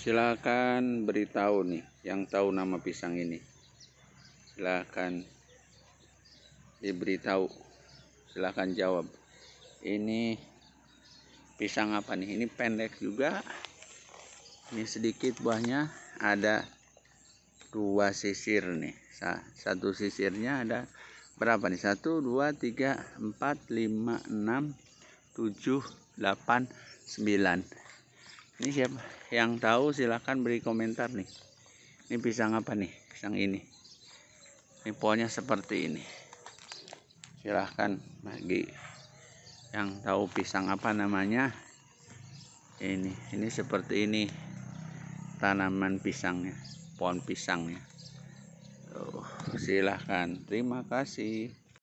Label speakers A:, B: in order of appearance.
A: silakan beritahu nih yang tahu nama pisang ini silakan diberitahu silakan jawab ini pisang apa nih ini pendek juga ini sedikit buahnya ada dua sisir nih satu sisirnya ada berapa nih satu dua tiga empat lima enam tujuh delapan sembilan ini siapa yang tahu silahkan beri komentar nih ini pisang apa nih pisang ini ini pohonnya seperti ini silahkan bagi yang tahu pisang apa namanya ini ini seperti ini tanaman pisangnya pohon pisangnya Tuh, silahkan terima kasih